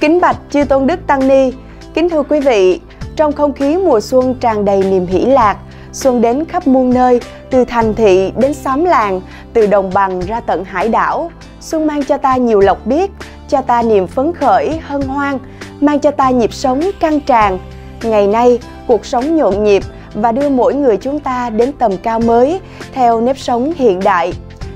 Kính bạch chư tôn đức tăng ni, kính thưa quý vị, trong không khí mùa xuân tràn đầy niềm hỷ lạc, xuân đến khắp muôn nơi, từ thành thị đến xóm làng, từ đồng bằng ra tận hải đảo. Xuân mang cho ta nhiều lộc biết, cho ta niềm phấn khởi, hân hoan, mang cho ta nhịp sống căng tràn. Ngày nay, cuộc sống nhộn nhịp và đưa mỗi người chúng ta đến tầm cao mới theo nếp sống hiện đại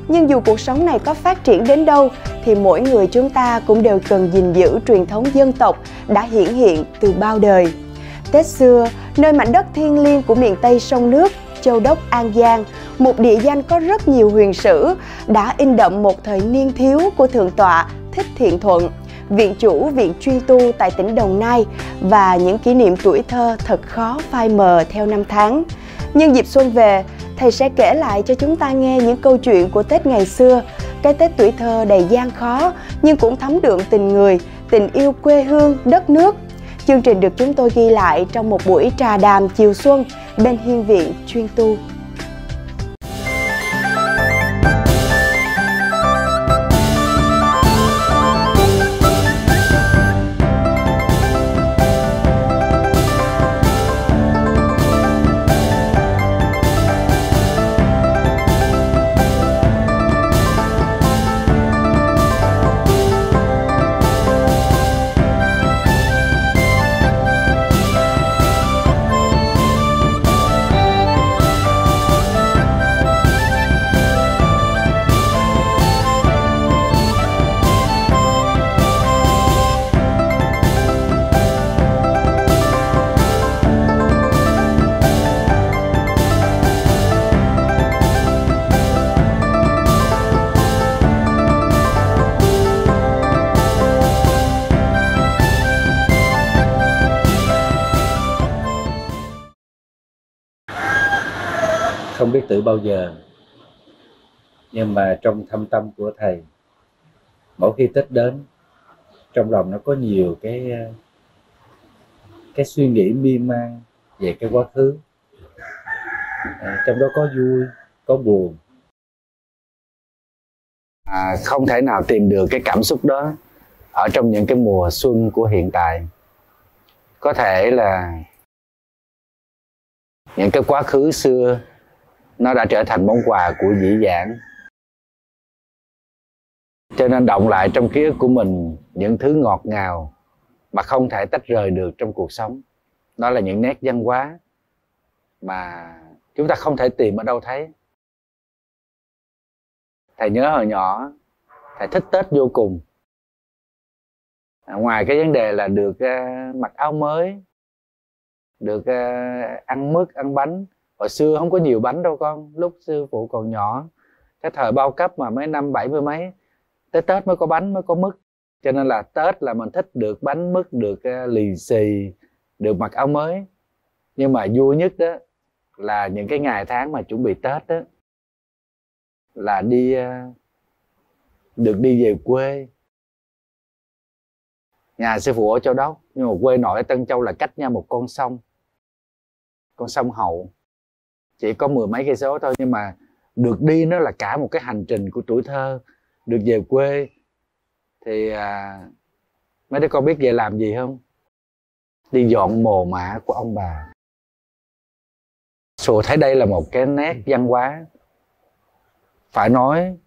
nhưng dù cuộc sống này có phát triển đến đâu thì mỗi người chúng ta cũng đều cần gìn giữ truyền thống dân tộc đã hiển hiện từ bao đời. Tết xưa, nơi mảnh đất thiên liêng của miền Tây sông nước, châu đốc An Giang, một địa danh có rất nhiều huyền sử, đã in đậm một thời niên thiếu của Thượng tọa Thích Thiện Thuận, viện chủ viện chuyên tu tại tỉnh Đồng Nai và những kỷ niệm tuổi thơ thật khó phai mờ theo năm tháng. Nhưng dịp xuân về, thầy sẽ kể lại cho chúng ta nghe những câu chuyện của Tết ngày xưa, cái Tết tuổi thơ đầy gian khó nhưng cũng thấm đượm tình người, tình yêu quê hương, đất nước. Chương trình được chúng tôi ghi lại trong một buổi trà đàm chiều xuân bên hiên viện chuyên tu bao giờ nhưng mà trong thâm tâm của thầy mỗi khi tết đến trong lòng nó có nhiều cái cái suy nghĩ miên man về cái quá khứ à, trong đó có vui có buồn à, không thể nào tìm được cái cảm xúc đó ở trong những cái mùa xuân của hiện tại có thể là những cái quá khứ xưa nó đã trở thành món quà của dĩ dạng. cho nên động lại trong ký ức của mình những thứ ngọt ngào mà không thể tách rời được trong cuộc sống đó là những nét văn hóa mà chúng ta không thể tìm ở đâu thấy thầy nhớ hồi nhỏ thầy thích tết vô cùng à, ngoài cái vấn đề là được uh, mặc áo mới được uh, ăn mứt ăn bánh hồi xưa không có nhiều bánh đâu con lúc sư phụ còn nhỏ cái thời bao cấp mà mấy năm bảy mươi mấy tới tết mới có bánh mới có mứt cho nên là tết là mình thích được bánh mứt được ờ, lì xì được mặc áo mới nhưng mà vui nhất đó là những cái ngày tháng mà chuẩn bị tết đó là đi ờ, được đi về quê nhà sư phụ ở châu đốc nhưng mà quê nội ở tân châu là cách nhau một con sông con sông hậu chỉ có mười mấy cây số thôi nhưng mà được đi nó là cả một cái hành trình của tuổi thơ được về quê thì à, mấy đứa con biết về làm gì không đi dọn mồ mả của ông bà sùa thấy đây là một cái nét văn hóa phải nói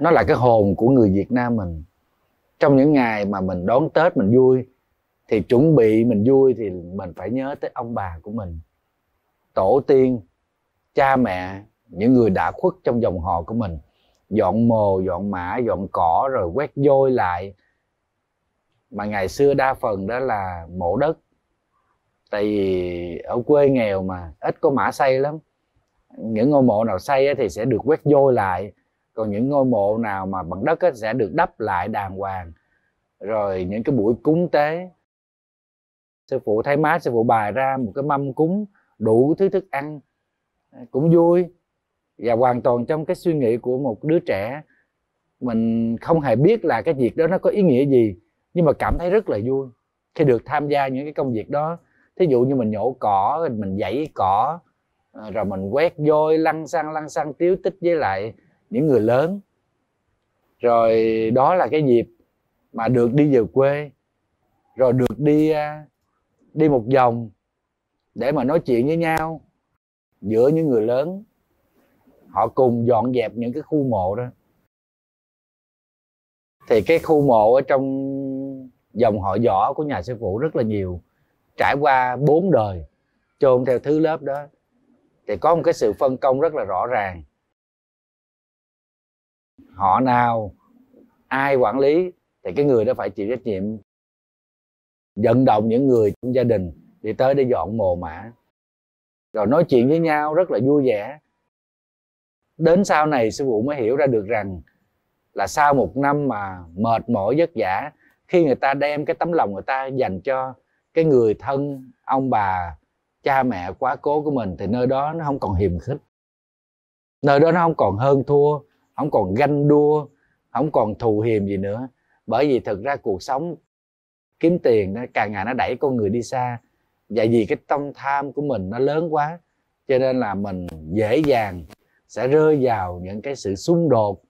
nó là cái hồn của người việt nam mình trong những ngày mà mình đón tết mình vui thì chuẩn bị mình vui thì mình phải nhớ tới ông bà của mình tổ tiên cha mẹ những người đã khuất trong dòng họ của mình dọn mồ dọn mã dọn cỏ rồi quét vôi lại mà ngày xưa đa phần đó là mổ đất tại vì ở quê nghèo mà ít có mã xây lắm những ngôi mộ nào xây thì sẽ được quét vôi lại còn những ngôi mộ nào mà bằng đất sẽ được đắp lại đàng hoàng rồi những cái buổi cúng tế sư phụ thay má sư phụ bài ra một cái mâm cúng đủ thứ thức ăn cũng vui và hoàn toàn trong cái suy nghĩ của một đứa trẻ mình không hề biết là cái việc đó nó có ý nghĩa gì nhưng mà cảm thấy rất là vui khi được tham gia những cái công việc đó thí dụ như mình nhổ cỏ mình dãy cỏ à, rồi mình quét vôi lăn xăng lăn xăng tiếu tích với lại những người lớn rồi đó là cái dịp mà được đi về quê rồi được đi à, đi một vòng để mà nói chuyện với nhau giữa những người lớn họ cùng dọn dẹp những cái khu mộ đó thì cái khu mộ ở trong dòng họ võ của nhà sư phụ rất là nhiều trải qua bốn đời chôn theo thứ lớp đó thì có một cái sự phân công rất là rõ ràng họ nào ai quản lý thì cái người đó phải chịu trách nhiệm vận động những người trong gia đình đi tới để dọn mồ mã rồi nói chuyện với nhau rất là vui vẻ đến sau này sư phụ mới hiểu ra được rằng là sau một năm mà mệt mỏi vất vả khi người ta đem cái tấm lòng người ta dành cho cái người thân ông bà cha mẹ quá cố của mình thì nơi đó nó không còn hiềm khích nơi đó nó không còn hơn thua không còn ganh đua không còn thù hiềm gì nữa bởi vì thực ra cuộc sống kiếm tiền nó càng ngày nó đẩy con người đi xa và vì cái tâm tham của mình nó lớn quá cho nên là mình dễ dàng sẽ rơi vào những cái sự xung đột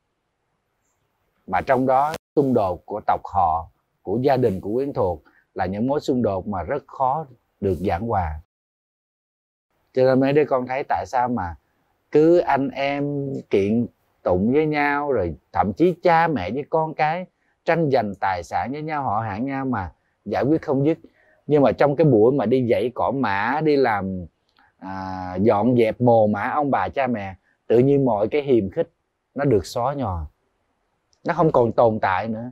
mà trong đó xung đột của tộc họ của gia đình của quyến thuộc là những mối xung đột mà rất khó được giảng hòa cho nên mấy đứa con thấy tại sao mà cứ anh em kiện tụng với nhau rồi thậm chí cha mẹ với con cái tranh giành tài sản với nhau họ hạng nhau mà giải quyết không dứt nhưng mà trong cái buổi mà đi dạy cỏ mã đi làm à, dọn dẹp mồ mã ông bà cha mẹ tự nhiên mọi cái hiềm khích nó được xóa nhòa nó không còn tồn tại nữa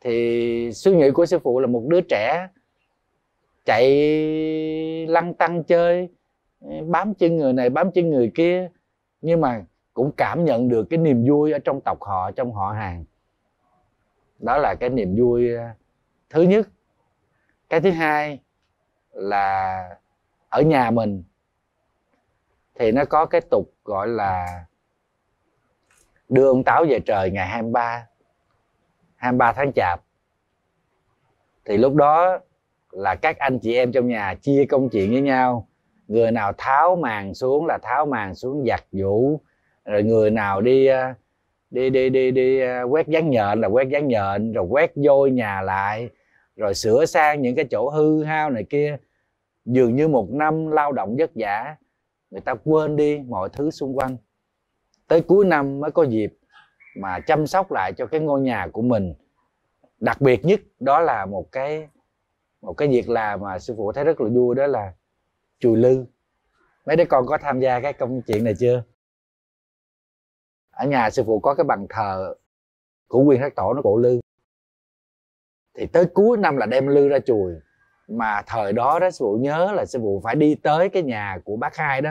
thì suy nghĩ của sư phụ là một đứa trẻ chạy lăn tăng chơi ừ, bám chân người này bám chân người kia nhưng mà cũng cảm nhận được cái niềm vui ở trong tộc họ trong họ hàng đó là cái niềm vui à, thứ nhất cái thứ hai là ở nhà mình thì nó có cái tục gọi là đưa ông táo về trời ngày 23 23 tháng chạp thì lúc đó là các anh chị em trong nhà chia công chuyện với nhau người nào tháo màn xuống là tháo màn xuống giặt vũ rồi người nào đi ờ, đi đi đi đi ờ, quét dán nhện là quét dán nhện rồi quét vôi nhà lại rồi sửa sang những cái chỗ hư hao này kia dường như một năm lao động vất vả người ta quên đi mọi thứ xung quanh tới cuối năm mới có dịp mà chăm sóc lại cho cái ngôi nhà của mình đặc biệt nhất đó là một cái một cái việc làm mà sư phụ thấy rất là vui đó là chùi lư mấy đứa con có tham gia cái công chuyện này chưa ở nhà sư phụ có cái bàn thờ của nguyên thác tổ nó cổ lư thì tới cuối năm là đem lư ra chùi mà thời đó đó sư phụ nhớ là sư phụ phải đi tới cái nhà của bác hai đó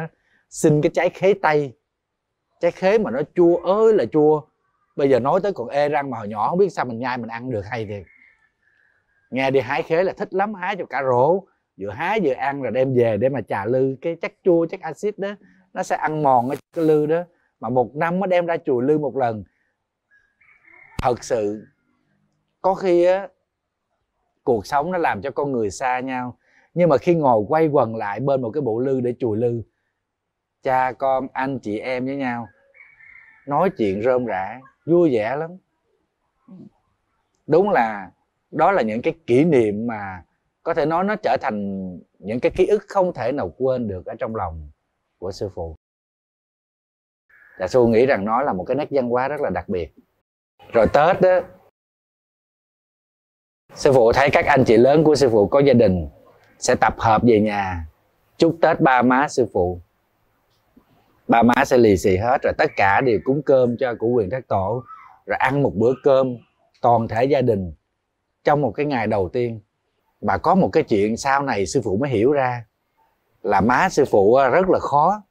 xin cái trái khế tây trái khế mà nó chua ơi là chua bây giờ nói tới còn ê răng mà hồi nhỏ không biết sao mình nhai mình ăn được hay thì nghe đi hái khế là thích lắm hái cho cả rổ vừa hái vừa ăn rồi đem về để mà trà lư cái chắc chua chắc axit đó nó sẽ ăn mòn cái, cái lư đó mà một năm mới đem ra chùi lư một lần thật sự có khi á cuộc sống nó làm cho con người xa nhau nhưng mà khi ngồi quay quần lại bên một cái bộ lư để chùi lư cha con anh chị em với nhau nói chuyện rơm rã vui vẻ lắm đúng là đó là những cái kỷ niệm mà có thể nói nó trở thành những cái ký ức không thể nào quên được ở trong lòng của sư phụ đại dạ Xu nghĩ rằng nó là một cái nét văn hóa rất là đặc biệt Rồi Tết đó sư phụ thấy các anh chị lớn của sư phụ có gia đình sẽ tập hợp về nhà chúc tết ba má sư phụ ba má sẽ lì xì hết rồi tất cả đều cúng cơm cho của quyền thác tổ rồi ăn một bữa cơm toàn thể gia đình trong một cái ngày đầu tiên mà có một cái chuyện sau này sư phụ mới hiểu ra là má sư phụ à, rất là khó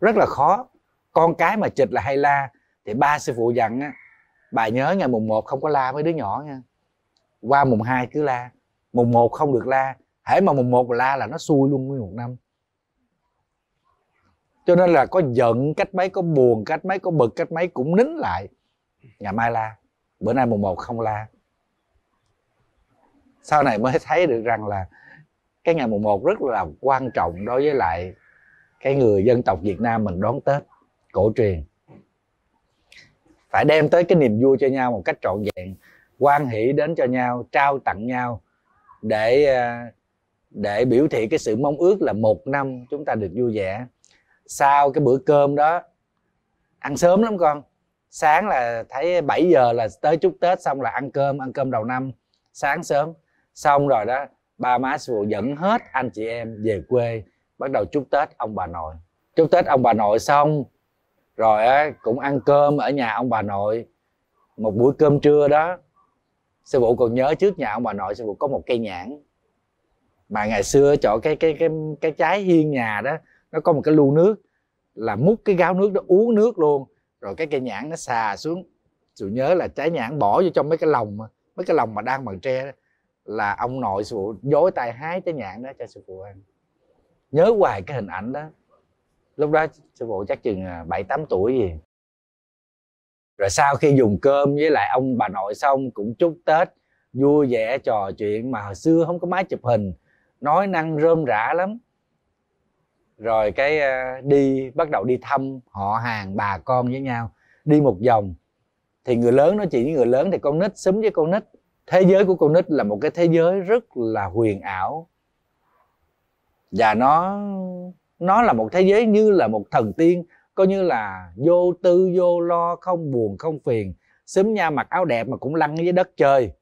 rất là khó con cái mà chịch là hay la thì ba sư phụ dặn á bà nhớ ngày mùng 1 không có la mấy đứa nhỏ nha qua mùng 2 cứ la mùng 1 không được la hễ mà mùng 1 la là nó xui luôn nguyên một năm cho nên là có giận cách mấy có buồn cách mấy có bực cách mấy cũng nín lại ngày mai la bữa nay mùng 1 không la sau này mới thấy được rằng là cái ngày mùng 1 rất là quan trọng đối với lại cái người dân tộc Việt Nam mình đón Tết cổ truyền phải đem tới cái niềm vui cho nhau một cách trọn vẹn quan hỷ đến cho nhau trao tặng nhau để à, để biểu thị cái sự mong ước là một năm chúng ta được vui vẻ sau cái bữa cơm đó ăn sớm lắm con sáng là thấy 7 giờ là tới chúc tết xong là ăn cơm ăn cơm đầu năm sáng sớm xong rồi đó ba má sư phụ dẫn hết anh chị em về quê bắt đầu chúc tết ông bà nội chúc tết ông bà nội xong rồi á cũng ăn cơm ở nhà ông bà nội một buổi cơm trưa đó sư phụ còn nhớ trước nhà ông bà nội sư phụ có một cây nhãn mà ngày xưa chỗ cái cái cái cái trái hiên nhà đó nó có một cái lu nước là múc cái gáo nước đó uống nước luôn rồi cái cây nhãn nó xà xuống tôi nhớ là trái nhãn bỏ vô trong mấy cái lồng mấy cái lồng mà đang bằng tre đó, là ông nội sư phụ dối tay hái trái nhãn đó cho sư phụ ăn nhớ hoài cái hình ảnh đó lúc đó sư phụ chắc chừng à, bảy tám tuổi gì rồi sau khi dùng cơm với lại ông bà nội xong cũng chúc tết vui vẻ trò chuyện mà hồi xưa không có máy chụp hình nói năng rơm rã lắm rồi cái ờ, đi bắt đầu đi thăm họ hàng bà con với nhau đi một vòng thì người lớn nói chuyện với người lớn thì con nít xúm với con nít thế giới của con nít là một cái thế giới rất là huyền ảo và nó nó là một thế giới như là một thần tiên coi như là vô tư vô lo không buồn không phiền xúm nha mặc áo đẹp mà cũng lăn với đất chơi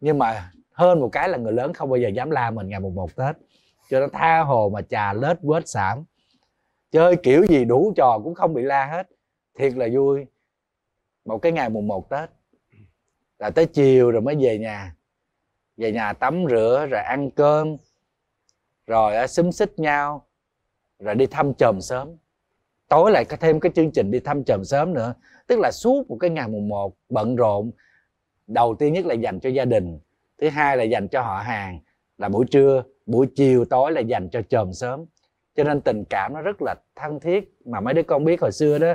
nhưng mà hơn một cái là người lớn không bao giờ dám la mình ngày mùng một tết cho nó tha hồ mà chà lết vết xảm chơi kiểu gì đủ trò cũng không bị la hết thiệt là vui một cái ngày mùng một tết là tới chiều rồi mới về nhà về nhà tắm rửa rồi ăn cơm rồi xúm xích nhau rồi đi thăm chòm sớm tối lại có thêm cái chương trình đi thăm chòm sớm nữa tức là suốt một cái ngày mùng một bận rộn đầu tiên nhất là dành cho gia đình thứ hai là dành cho họ hàng là buổi trưa buổi chiều tối là dành cho chòm sớm cho nên tình cảm nó rất là thân thiết mà mấy đứa con biết hồi xưa đó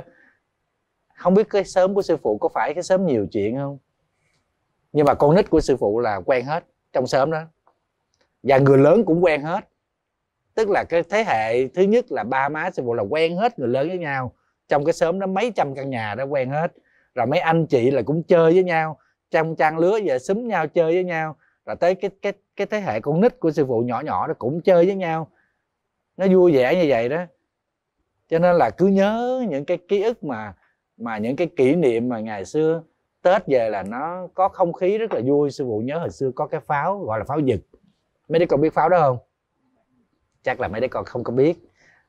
không biết cái sớm của sư phụ có phải cái sớm nhiều chuyện không nhưng mà con nít của sư phụ là quen hết trong sớm đó và người lớn cũng quen hết tức là cái thế hệ thứ nhất là ba má sư phụ là quen hết người lớn với nhau trong cái xóm đó mấy trăm căn nhà đã quen hết rồi mấy anh chị là cũng chơi với nhau trong trang lứa về xúm nhau chơi với nhau rồi tới cái cái cái thế hệ con nít của sư phụ nhỏ nhỏ nó cũng chơi với nhau nó vui vẻ như vậy đó cho nên là cứ nhớ những cái ký ức mà mà những cái kỷ niệm mà ngày xưa tết về là nó có không khí rất là vui sư phụ nhớ hồi xưa có cái pháo gọi là pháo giật mấy đứa con biết pháo đó không chắc là mấy đứa con không có biết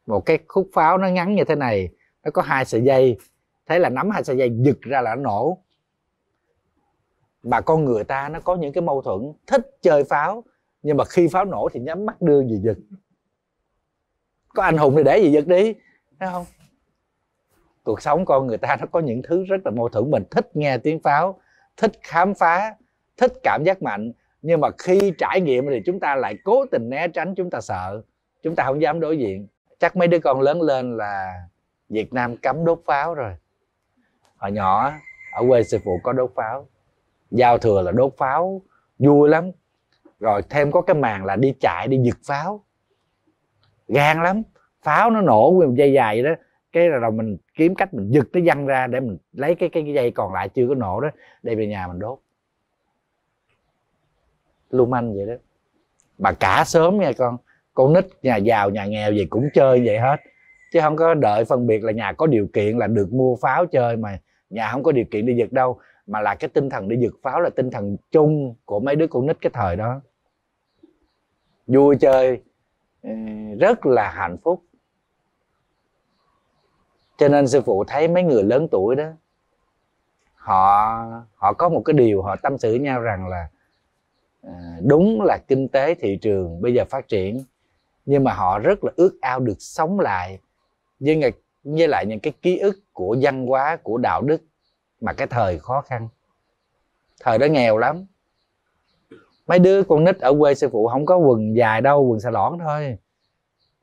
một cái khúc pháo nó ngắn như thế này nó có hai sợi dây thế là nắm hai sợi dây giật ra là nó nổ mà con người ta nó có những cái mâu thuẫn thích chơi pháo nhưng mà khi pháo nổ thì nhắm mắt đưa gì giật có anh hùng thì để gì giật đi thấy không cuộc sống con người ta nó có những thứ rất là mâu thuẫn mình thích nghe tiếng pháo thích khám phá thích cảm giác mạnh nhưng mà khi trải nghiệm thì chúng ta lại cố tình né tránh chúng ta sợ chúng ta không dám đối diện chắc mấy đứa con lớn lên là Việt Nam cấm đốt pháo rồi hồi nhỏ ở quê sư phụ có đốt pháo giao thừa là đốt pháo vui lắm rồi thêm có cái màn là đi chạy đi giật pháo gan lắm pháo nó nổ nguyên một dây dài vậy đó cái là rồi mình kiếm cách mình giật nó văng ra để mình lấy cái cái, dây còn lại chưa có nổ đó đem về nhà mình đốt lưu manh vậy đó bà cả sớm nha con con nít nhà giàu nhà nghèo gì cũng chơi vậy hết chứ không có đợi phân biệt là nhà có điều kiện là được mua pháo chơi mà nhà không có điều kiện đi giật đâu mà là cái tinh thần đi giật pháo là tinh thần chung của mấy đứa con nít cái thời đó vui chơi ừ, rất là hạnh phúc cho nên sư phụ thấy mấy người lớn tuổi đó họ họ có một cái điều họ tâm sự với nhau rằng là à, đúng là kinh tế thị trường bây giờ phát triển nhưng mà họ rất là ước ao được sống lại với ngày với lại những cái ký ức của văn hóa của đạo đức mà cái thời khó khăn thời đó nghèo lắm mấy đứa con nít ở quê sư phụ không có quần dài đâu quần xà lỏn thôi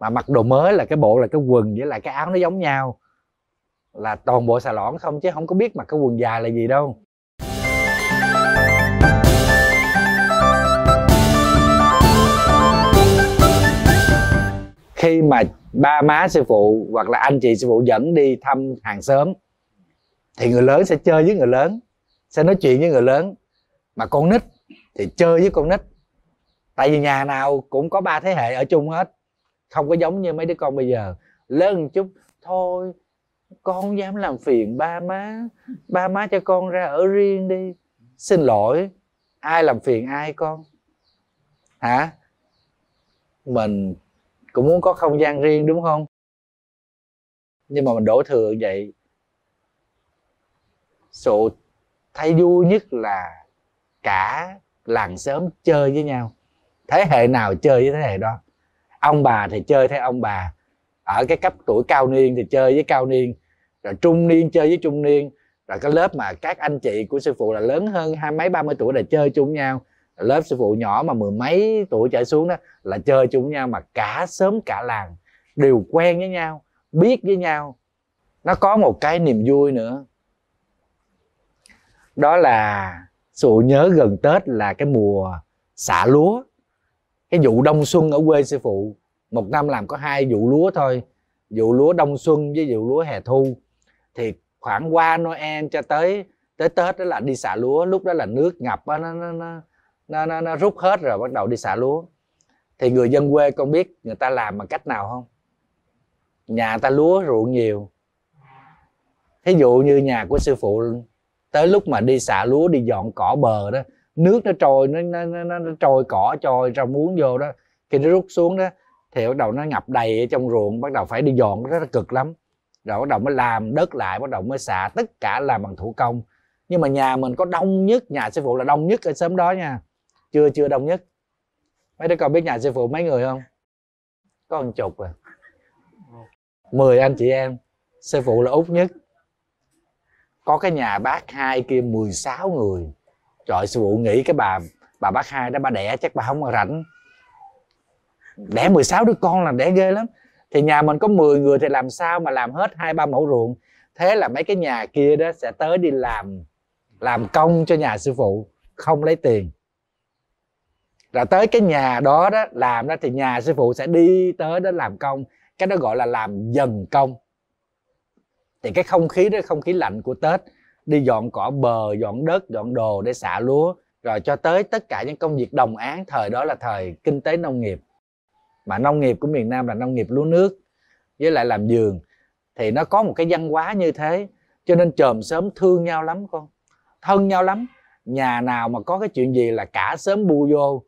mà mặc đồ mới là cái bộ là cái quần với lại cái áo nó giống nhau là toàn bộ xà lỏn không chứ không có biết mặc cái quần dài là gì đâu khi mà ba má sư phụ hoặc là anh chị sư phụ dẫn đi thăm hàng xóm thì người lớn sẽ chơi với người lớn sẽ nói chuyện với người lớn mà con nít thì chơi với con nít tại vì nhà nào cũng có ba thế hệ ở chung hết không có giống như mấy đứa con bây giờ lớn một chút thôi con dám làm phiền ba má ba má cho con ra ở riêng đi xin lỗi ai làm phiền ai con hả mình cũng muốn có không gian riêng đúng không nhưng mà mình đổ thừa vậy sự thay vui nhất là cả làng sớm chơi với nhau thế hệ nào chơi với thế hệ đó ông bà thì chơi theo ông bà ở cái cấp tuổi cao niên thì chơi với cao niên rồi trung niên chơi với trung niên rồi cái lớp mà các anh chị của sư phụ là lớn hơn hai mấy ba mươi tuổi là chơi chung nhau lớp sư phụ nhỏ mà mười mấy tuổi trở xuống đó là chơi chung với nhau mà cả sớm cả làng đều quen với nhau biết với nhau nó có một cái niềm vui nữa đó là sư phụ nhớ gần tết là cái mùa xả lúa cái vụ đông xuân ở quê sư phụ một năm làm có hai vụ lúa thôi vụ lúa đông xuân với vụ lúa hè thu thì khoảng qua noel cho tới tới tết đó là đi xả lúa lúc đó là nước ngập đó, nó, nó, nó nó, nó, nó rút hết rồi bắt đầu đi xả lúa thì người dân quê con biết người ta làm bằng cách nào không nhà ta lúa ruộng nhiều thí dụ như nhà của sư phụ tới lúc mà đi xả lúa đi dọn cỏ bờ đó nước nó trôi nó nó, nó, nó trôi cỏ trôi rau muống vô đó khi nó rút xuống đó thì bắt đầu nó ngập đầy ở trong ruộng bắt đầu phải đi dọn rất là cực lắm rồi bắt đầu mới làm đất lại bắt đầu mới xả tất cả làm bằng thủ công nhưng mà nhà mình có đông nhất nhà sư phụ là đông nhất ở xóm đó nha chưa chưa đông nhất mấy đứa con biết nhà sư phụ mấy người không có một chục à mười anh chị em sư phụ là út nhất có cái nhà bác hai kia 16 người trời sư phụ nghĩ cái bà bà bác hai đó bà đẻ chắc bà không mà rảnh đẻ 16 đứa con là đẻ ghê lắm thì nhà mình có 10 người thì làm sao mà làm hết hai ba mẫu ruộng thế là mấy cái nhà kia đó sẽ tới đi làm làm công cho nhà sư phụ không lấy tiền là tới cái nhà đó đó làm đó thì nhà sư phụ sẽ đi tới đó làm công cái đó gọi là làm dần công thì cái không khí đó không khí lạnh của tết đi dọn cỏ bờ dọn đất dọn đồ để xả lúa rồi cho tới tất cả những công việc đồng án thời đó là thời kinh tế nông nghiệp mà nông nghiệp của miền nam là nông nghiệp lúa nước với lại làm giường thì nó có một cái văn hóa như thế cho nên chòm sớm thương nhau lắm con thân nhau lắm nhà nào mà có cái chuyện gì là cả sớm bu vô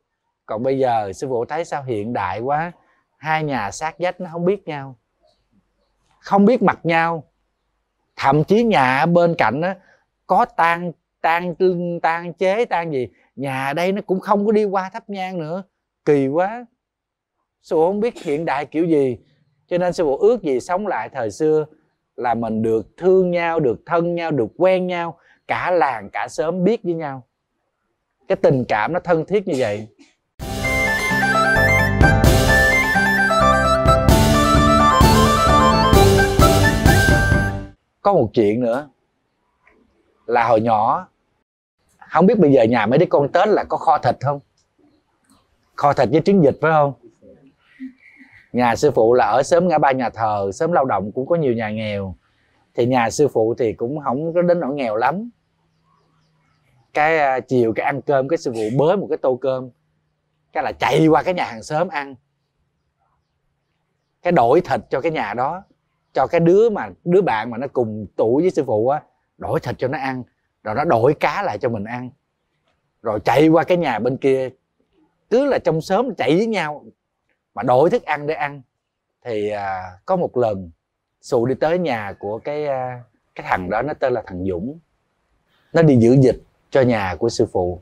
còn bây giờ sư phụ thấy sao hiện đại quá hai nhà sát vách nó không biết nhau không biết mặt nhau thậm chí nhà bên cạnh đó, có tan tan tan chế tan gì nhà đây nó cũng không có đi qua thắp nhang nữa kỳ quá sư phụ không biết hiện đại kiểu gì cho nên sư phụ ước gì sống lại thời xưa là mình được thương nhau được thân nhau được quen nhau cả làng cả sớm biết với nhau cái tình cảm nó thân thiết như vậy có một chuyện nữa là hồi nhỏ không biết bây giờ nhà mấy đứa con tết là có kho thịt không kho thịt với trứng vịt phải không nhà sư phụ là ở sớm ngã ba nhà thờ sớm lao động cũng có nhiều nhà nghèo thì nhà sư phụ thì cũng không có đến nỗi nghèo lắm cái à, chiều cái ăn cơm cái sư phụ bới một cái tô cơm cái là chạy qua cái nhà hàng sớm ăn cái đổi thịt cho cái nhà đó cho cái đứa mà đứa bạn mà nó cùng tuổi với sư phụ á đổi thịt cho nó ăn rồi nó đổi cá lại cho mình ăn rồi chạy qua cái nhà bên kia cứ là trong sớm chạy với nhau mà đổi thức ăn để ăn thì à, có một lần xù đi tới nhà của cái à, cái thằng đó nó tên là thằng dũng nó đi giữ dịch cho nhà của sư phụ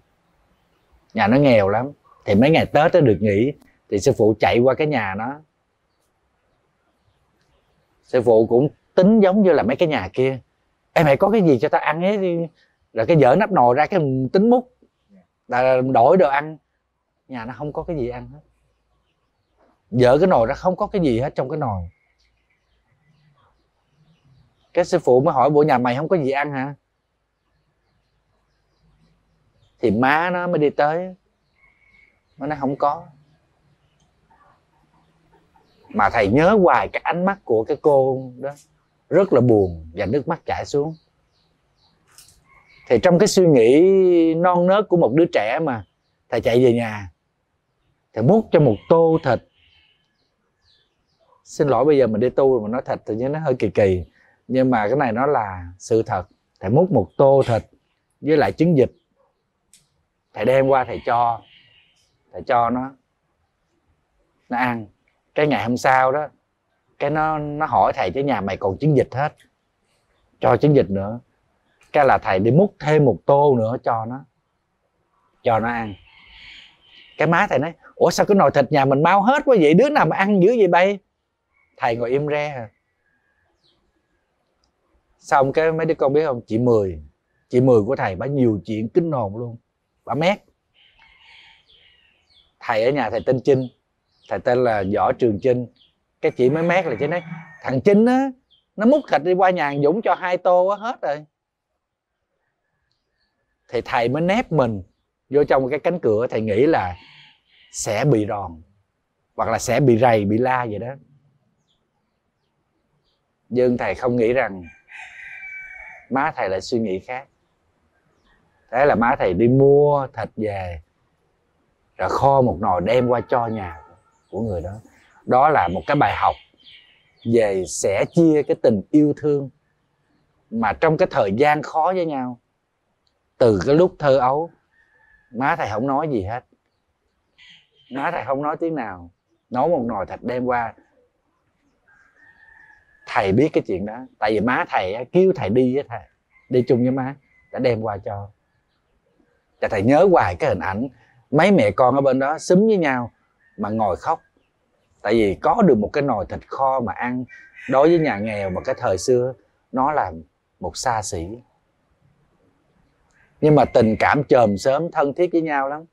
nhà nó nghèo lắm thì mấy ngày tết nó được nghỉ thì sư phụ chạy qua cái nhà nó sư phụ cũng tính giống như là mấy cái nhà kia em hãy có cái gì cho ta ăn ấy là cái dở nắp nồi ra cái tính múc là đổi đồ ăn nhà nó không có cái gì ăn hết dở cái nồi ra không có cái gì hết trong cái nồi cái sư phụ mới hỏi bộ nhà mày không có gì ăn hả thì má nó mới đi tới nó nói không có mà thầy nhớ hoài cái ánh mắt của cái cô đó rất là buồn và nước mắt chảy xuống thì trong cái suy nghĩ non nớt của một đứa trẻ mà thầy chạy về nhà thầy múc cho một tô thịt xin lỗi bây giờ mình đi tu rồi mà nói thịt thì nó hơi kỳ kỳ nhưng mà cái này nó là sự thật thầy múc một tô thịt với lại trứng vịt thầy đem qua thầy cho thầy cho nó nó ăn cái ngày hôm sau đó cái nó nó hỏi thầy cái nhà mày còn chiến dịch hết cho chiến dịch nữa cái là thầy đi múc thêm một tô nữa cho nó cho nó ăn cái má thầy nói ủa sao cái nồi thịt nhà mình mau hết quá vậy đứa nào mà ăn dữ vậy bay thầy ngồi im re hả xong cái mấy đứa con biết không chị mười chị mười của thầy bà nhiều chuyện kinh hồn luôn bà mét thầy ở nhà thầy tên trinh thầy tên là võ trường chinh cái chị mới mát là chị nói thằng chinh á nó múc thịt đi qua nhà hàng dũng cho hai tô á hết rồi thì thầy mới nép mình vô trong cái cánh cửa thầy nghĩ là sẽ bị đòn hoặc là sẽ bị rầy bị la vậy đó nhưng thầy không nghĩ rằng má thầy lại suy nghĩ khác thế là má thầy đi mua thịt về rồi kho một nồi đem qua cho nhà của người đó đó là một cái bài học về sẻ chia cái tình yêu thương mà trong cái thời gian khó với nhau từ cái lúc thơ ấu má thầy không nói gì hết má thầy không nói tiếng nào nấu một nồi thịt đem qua thầy biết cái chuyện đó tại vì má thầy kêu thầy đi với thầy đi chung với má đã đem qua cho và thầy nhớ hoài cái hình ảnh mấy mẹ con ở bên đó xúm với nhau mà ngồi khóc tại vì có được một cái nồi thịt kho mà ăn đối với nhà nghèo mà cái thời xưa nó là một xa xỉ nhưng mà tình cảm chồm sớm thân thiết với nhau lắm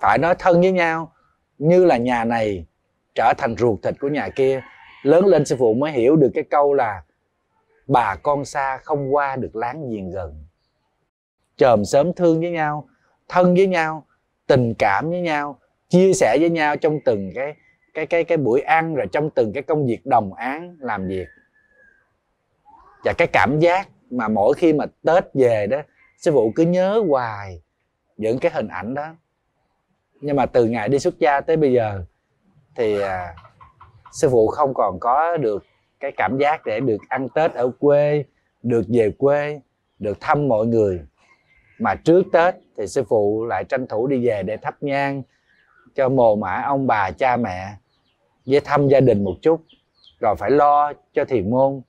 phải nói thân với nhau như là nhà này trở thành ruột thịt của nhà kia lớn lên sư phụ mới hiểu được cái câu là bà con xa không qua được láng giềng gần chồm sớm thương với nhau thân với nhau tình cảm với nhau chia sẻ với nhau trong từng cái cái cái cái buổi ăn rồi trong từng cái công việc đồng án làm việc và cái cảm giác mà mỗi khi mà tết về đó sư phụ cứ nhớ hoài những cái hình ảnh đó nhưng mà từ ngày đi xuất gia tới bây giờ thì à, sư phụ không còn có được cái cảm giác để được ăn tết ở quê được về quê được thăm mọi người mà trước tết thì sư phụ lại tranh thủ đi về để thắp nhang cho mồ mã ông bà cha mẹ với thăm gia đình một chút rồi phải lo cho thiền môn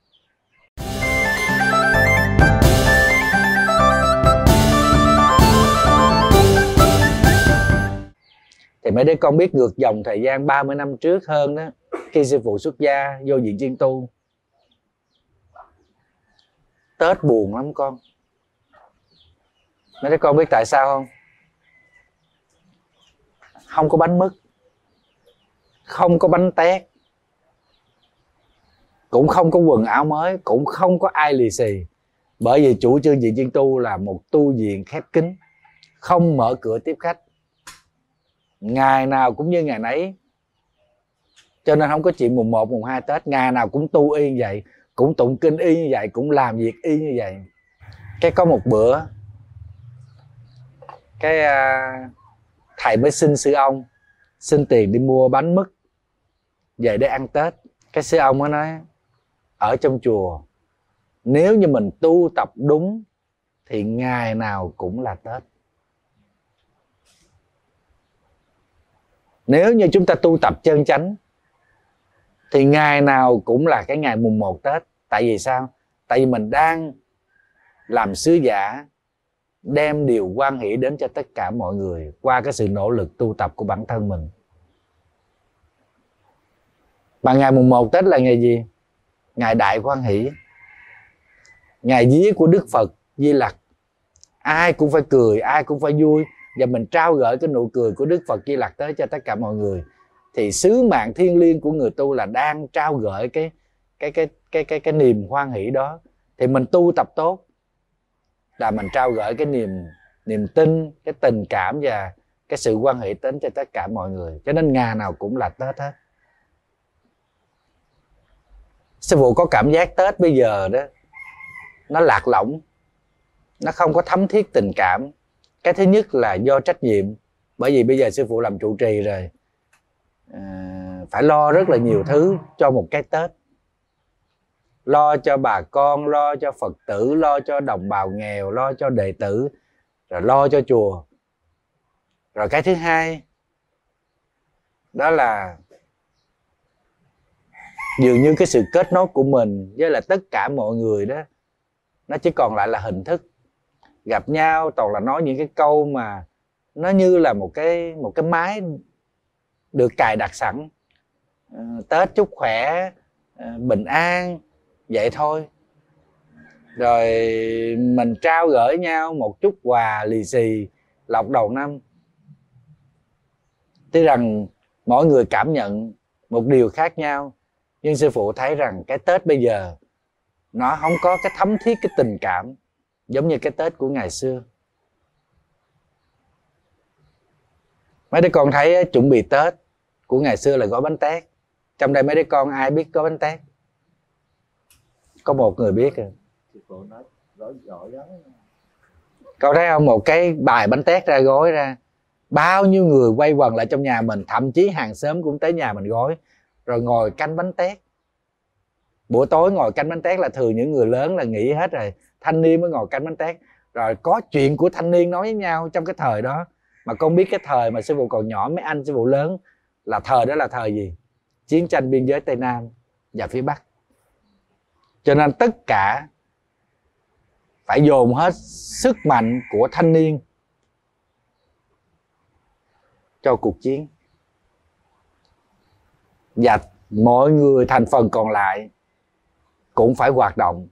thì mấy đứa con biết ngược dòng thời gian 30 năm trước hơn đó khi sư phụ xuất gia vô diện chuyên tu tết buồn lắm con mấy đứa con biết tại sao không không có bánh mứt không có bánh tét cũng không có quần áo mới cũng không có ai lì xì bởi vì chủ trương viện viên tu là một tu viện khép kín không mở cửa tiếp khách ngày nào cũng như ngày nấy cho nên không có chuyện mùng 1, mùng 2 Tết ngày nào cũng tu y như vậy cũng tụng kinh y như vậy cũng làm việc y như vậy cái có một bữa cái uh, thầy mới xin sư ông xin tiền đi mua bánh mứt về để ăn tết cái sư ông ấy nói ở trong chùa nếu như mình tu tập đúng thì ngày nào cũng là tết nếu như chúng ta tu tập chân chánh thì ngày nào cũng là cái ngày mùng 1 Tết tại vì sao tại vì mình đang làm sứ giả đem điều quan hệ đến cho tất cả mọi người qua cái sự nỗ lực tu tập của bản thân mình mà ngày mùng 1 Tết là ngày gì? Ngày Đại Quan Hỷ Ngày vía của Đức Phật Di Lặc Ai cũng phải cười, ai cũng phải vui Và mình trao gửi cái nụ cười của Đức Phật Di Lặc tới cho tất cả mọi người Thì sứ mạng thiên liêng của người tu là đang trao gửi cái cái cái cái cái cái, cái niềm hoan hỷ đó Thì mình tu tập tốt là mình trao gửi cái niềm niềm tin cái tình cảm và cái sự quan hệ đến cho tất cả mọi người cho nên ngày nào cũng là tết hết sư phụ có cảm giác tết bây giờ đó nó lạc lõng nó không có thấm thiết tình cảm cái thứ nhất là do trách nhiệm bởi vì bây giờ sư phụ làm trụ trì rồi à, phải lo rất là nhiều thứ cho một cái tết lo cho bà con lo cho phật tử lo cho đồng bào nghèo lo cho đệ tử rồi lo cho chùa rồi cái thứ hai đó là dường như cái sự kết nối của mình với là tất cả mọi người đó nó chỉ còn lại là hình thức gặp nhau toàn là nói những cái câu mà nó như là một cái một cái máy được cài đặt sẵn ờ, tết chúc khỏe ờ, bình an vậy thôi rồi mình trao gửi nhau một chút quà lì xì lọc đầu năm tuy rằng mỗi người cảm nhận một điều khác nhau nhưng sư phụ thấy rằng cái tết bây giờ nó không có cái thấm thiết cái tình cảm giống như cái tết của ngày xưa mấy đứa con thấy chuẩn bị tết của ngày xưa là gói bánh tét trong đây mấy đứa con ai biết gói bánh tét có một người biết à. cậu thấy không một cái bài bánh tét ra gói ra bao nhiêu người quay quần lại trong nhà mình thậm chí hàng xóm cũng tới nhà mình gói rồi ngồi canh bánh tét buổi tối ngồi canh bánh tét là thường những người lớn là nghỉ hết rồi thanh niên mới ngồi canh bánh tét rồi có chuyện của thanh niên nói với nhau trong cái thời đó mà con biết cái thời mà sư phụ còn nhỏ mấy anh sư phụ lớn là thời đó là thời gì chiến tranh biên giới tây nam và phía bắc cho nên tất cả phải dồn hết sức mạnh của thanh niên cho cuộc chiến và mọi người thành phần còn lại cũng phải hoạt động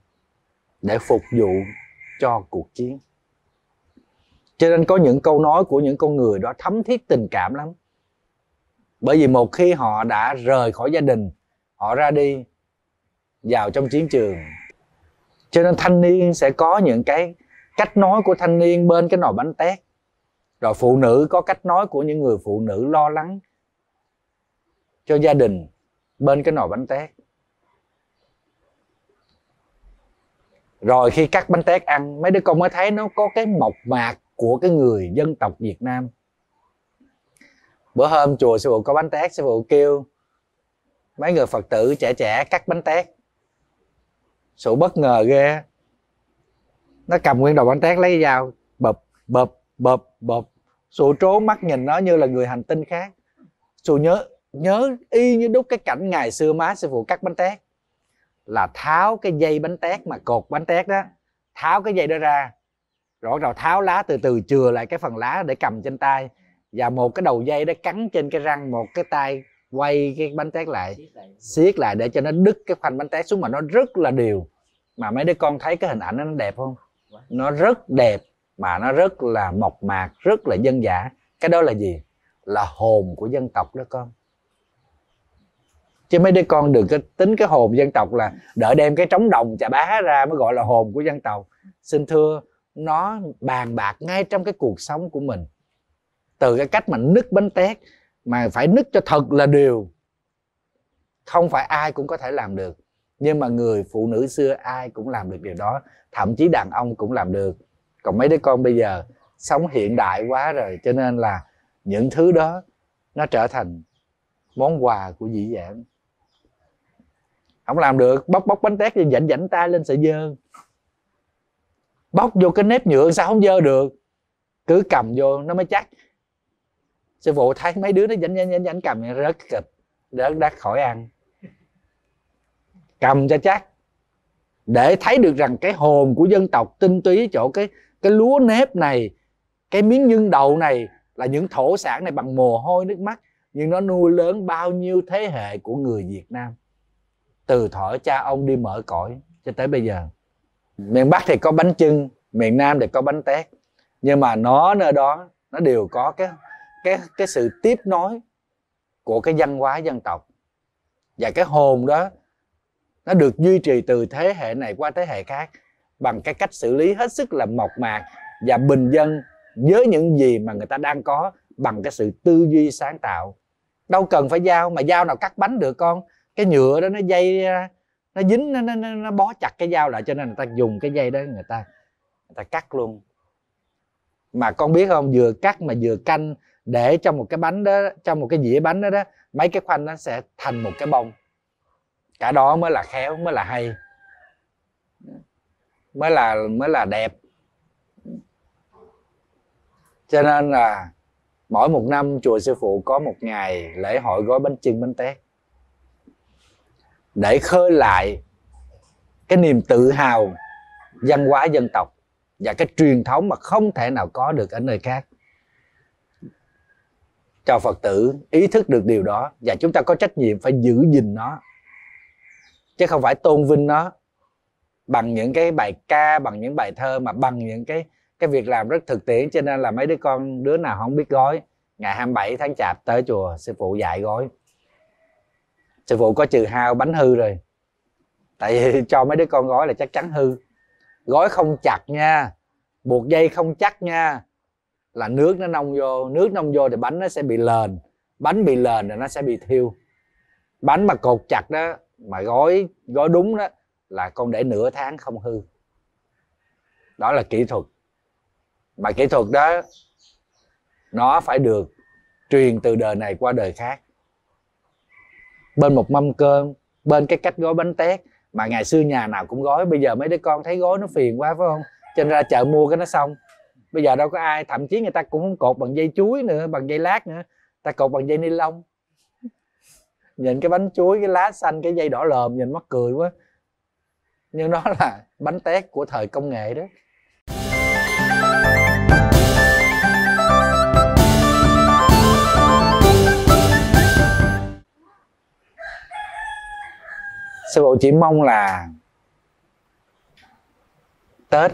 để phục vụ cho cuộc chiến cho nên có những câu nói của những con người đó thấm thiết tình cảm lắm bởi vì một khi họ đã rời khỏi gia đình họ ra đi vào trong chiến trường cho nên thanh niên sẽ có những cái cách nói của thanh niên bên cái nồi bánh tét rồi phụ nữ có cách nói của những người phụ nữ lo lắng cho gia đình bên cái nồi bánh tét rồi khi cắt bánh tét ăn mấy đứa con mới thấy nó có cái mộc mạc của cái người dân tộc Việt Nam bữa hôm chùa sư phụ có bánh tét sư phụ kêu mấy người phật tử trẻ trẻ cắt bánh tét sự bất ngờ ghê nó cầm nguyên đầu bánh tét lấy dao bập bập bập bập sụ trố mắt nhìn nó như là người hành tinh khác sụ nhớ nhớ y như đúc cái cảnh ngày xưa má sư phụ cắt bánh tét là tháo cái dây bánh tét mà cột bánh tét đó tháo cái dây đó ra rõ ràng tháo lá từ từ chừa lại cái phần lá để cầm trên tay và một cái đầu dây đó cắn trên cái răng một cái tay quay cái bánh tét lại siết lại để cho nó đứt cái khoanh bánh tét xuống mà nó rất là đều mà mấy đứa con thấy cái hình ảnh nó đẹp không nó rất đẹp mà nó rất là mộc mạc rất là dân dã cái đó là gì là hồn của dân tộc đó con chứ mấy đứa con được cái tính cái hồn dân tộc là đợi đem cái trống đồng chà bá ra mới gọi là hồn của dân tộc xin thưa nó bàn bạc ngay trong cái cuộc sống của mình từ cái cách mà nứt bánh tét mà phải nứt cho thật là điều không phải ai cũng có thể làm được nhưng mà người phụ nữ xưa ai cũng làm được điều đó thậm chí đàn ông cũng làm được còn mấy đứa con bây giờ sống hiện đại quá rồi cho nên là những thứ đó nó trở thành món quà của dĩ vãng không làm được bóc bóc bánh tét thì dảnh dảnh tay lên sợi dơ bóc vô cái nếp nhựa sao không dơ được cứ cầm vô nó mới chắc sư phụ thấy mấy đứa nó nhánh nhánh nhánh nhánh cầm rớt kịch rớt đắt khỏi ăn cầm cho chắc để thấy được rằng cái hồn của dân tộc tinh túy chỗ cái cái lúa nếp này cái miếng nhân đậu này là những thổ sản này bằng mồ hôi nước mắt nhưng nó nuôi lớn bao nhiêu thế hệ của người Việt Nam từ thuở cha ông đi mở cõi cho tới bây giờ miền Bắc thì có bánh trưng miền Nam thì có bánh tét nhưng mà nó nơi đó nó đều có cái cái cái sự tiếp nối của cái văn hóa dân tộc và cái hồn đó nó được duy trì từ thế hệ này qua thế hệ khác bằng cái cách xử lý hết sức là mộc mạc và bình dân với những gì mà người ta đang có bằng cái sự tư duy sáng tạo đâu cần phải dao mà dao nào cắt bánh được con cái nhựa đó nó dây nó dính nó, nó, nó bó chặt cái dao lại cho nên người ta dùng cái dây đó người ta người ta cắt luôn mà con biết không vừa cắt mà vừa canh để trong một cái bánh đó trong một cái dĩa bánh đó đó mấy cái khoanh nó sẽ thành một cái bông cả đó mới là khéo mới là hay mới là mới là đẹp cho nên là mỗi một năm chùa sư phụ có một ngày lễ hội gói bánh chưng bánh tét để khơi lại cái niềm tự hào văn hóa dân tộc và cái truyền thống mà không thể nào có được ở nơi khác cho phật tử ý thức được điều đó và chúng ta có trách nhiệm phải giữ gìn nó chứ không phải tôn vinh nó bằng những cái bài ca bằng những bài thơ mà bằng những cái cái việc làm rất thực tiễn cho nên là mấy đứa con đứa nào không biết gói ngày 27 tháng chạp tới chùa sư phụ dạy gói sư phụ có trừ hao bánh hư rồi tại vì cho mấy đứa con gói là chắc chắn hư gói không chặt nha buộc dây không chắc nha là nước nó nông vô nước nông vô thì bánh nó sẽ bị lền bánh bị lền thì nó sẽ bị thiêu bánh mà cột chặt đó mà gói gói đúng đó là con để nửa tháng không hư đó là kỹ thuật mà kỹ thuật đó nó phải được truyền từ đời này qua đời khác bên một mâm cơm bên cái cách gói bánh tét mà ngày xưa nhà nào cũng gói bây giờ mấy đứa con thấy gói nó phiền quá phải không cho nên ra chợ mua cái nó xong bây giờ đâu có ai thậm chí người ta cũng không cột bằng dây chuối nữa bằng dây lát nữa ta cột bằng dây ni lông nhìn cái bánh chuối cái lá xanh cái dây đỏ lòm nhìn mắc cười quá nhưng đó là bánh tét của thời công nghệ đó sư phụ chỉ mong là tết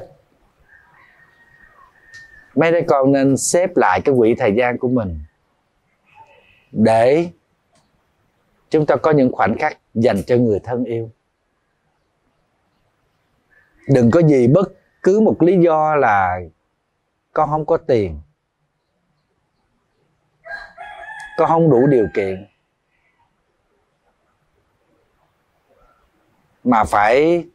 mấy đứa con nên xếp lại cái quỹ thời gian của mình để chúng ta có những khoảnh khắc dành cho người thân yêu đừng có gì bất cứ một lý do là con không có tiền con không đủ điều kiện mà phải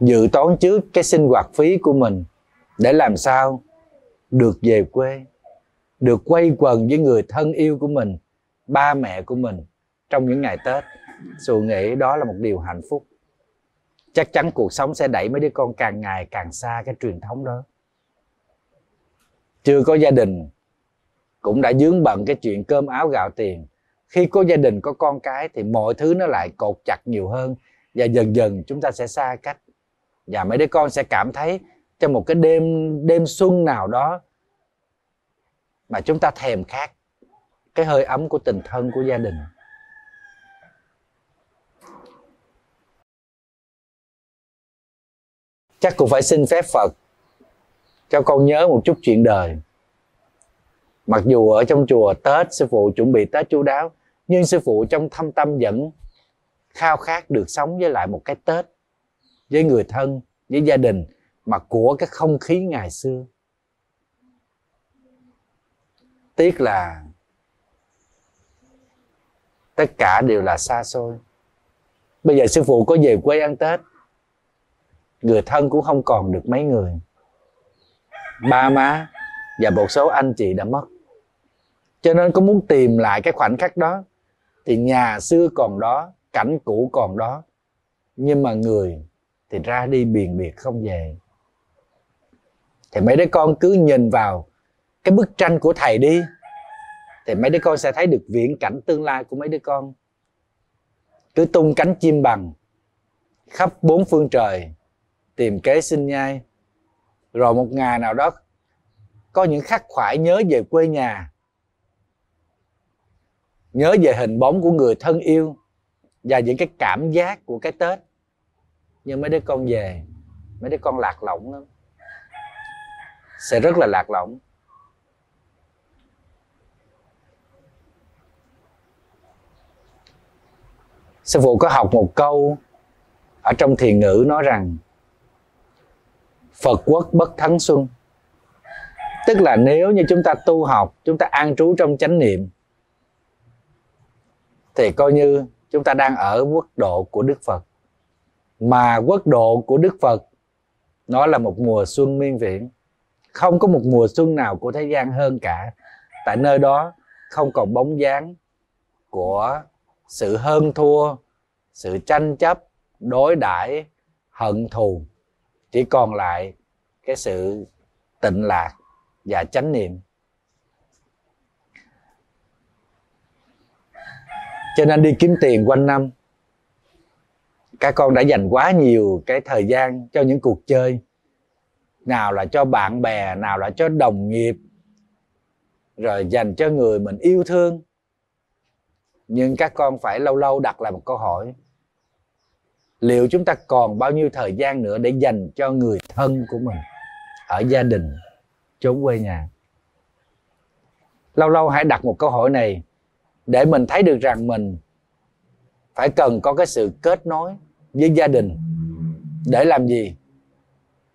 dự toán trước cái sinh hoạt phí của mình để làm sao được về quê được quay quần với người thân yêu của mình ba mẹ của mình trong những ngày tết xù nghĩ đó là một điều hạnh phúc chắc chắn cuộc sống sẽ đẩy mấy đứa con càng ngày càng xa cái truyền thống đó chưa có gia đình cũng đã dướng bận cái chuyện cơm áo gạo tiền khi có gia đình có con cái thì mọi thứ nó lại cột chặt nhiều hơn và dần dần chúng ta sẽ xa cách và mấy đứa con sẽ cảm thấy trong một cái đêm đêm xuân nào đó mà chúng ta thèm khát cái hơi ấm của tình thân của gia đình chắc cũng phải xin phép phật cho con nhớ một chút chuyện đời mặc dù ở trong chùa tết sư phụ chuẩn bị tết chu đáo nhưng sư phụ trong thâm tâm vẫn khao khát được sống với lại một cái tết với người thân với gia đình mà của cái không khí ngày xưa tiếc là tất cả đều là xa xôi bây giờ sư phụ có về quê ăn tết người thân cũng không còn được mấy người ba má và một số anh chị đã mất cho nên có muốn tìm lại cái khoảnh khắc đó thì nhà xưa còn đó cảnh cũ còn đó nhưng mà người thì ra đi biền biệt không về thì mấy đứa con cứ nhìn vào cái bức tranh của thầy đi thì mấy đứa con sẽ thấy được viễn cảnh tương lai của mấy đứa con cứ tung cánh chim bằng khắp bốn phương trời tìm kế sinh nhai rồi một ngày nào đó có những khắc khoải nhớ về quê nhà nhớ về hình bóng của người thân yêu và những cái cảm giác của cái tết nhưng mấy đứa con về mấy đứa con lạc lõng lắm sẽ rất là lạc lõng sư phụ có học một câu ở trong thiền ngữ nói rằng phật quốc bất thắng xuân tức là nếu như chúng ta tu học chúng ta an trú trong chánh niệm thì coi như chúng ta đang ở quốc độ của đức phật mà quốc độ của đức phật nó là một mùa xuân miên viễn không có một mùa xuân nào của thế gian hơn cả tại nơi đó không còn bóng dáng của sự hơn thua sự tranh chấp đối đãi hận thù chỉ còn lại cái sự tịnh lạc và chánh niệm cho nên đi kiếm tiền quanh năm các con đã dành quá nhiều cái thời gian cho những cuộc chơi nào là cho bạn bè nào là cho đồng nghiệp rồi dành cho người mình yêu thương nhưng các con phải lâu lâu đặt lại một câu hỏi liệu chúng ta còn bao nhiêu thời gian nữa để dành cho người thân của mình ở gia đình chốn quê nhà lâu lâu hãy đặt một câu hỏi này để mình thấy được rằng mình phải cần có cái sự kết nối với gia đình để làm gì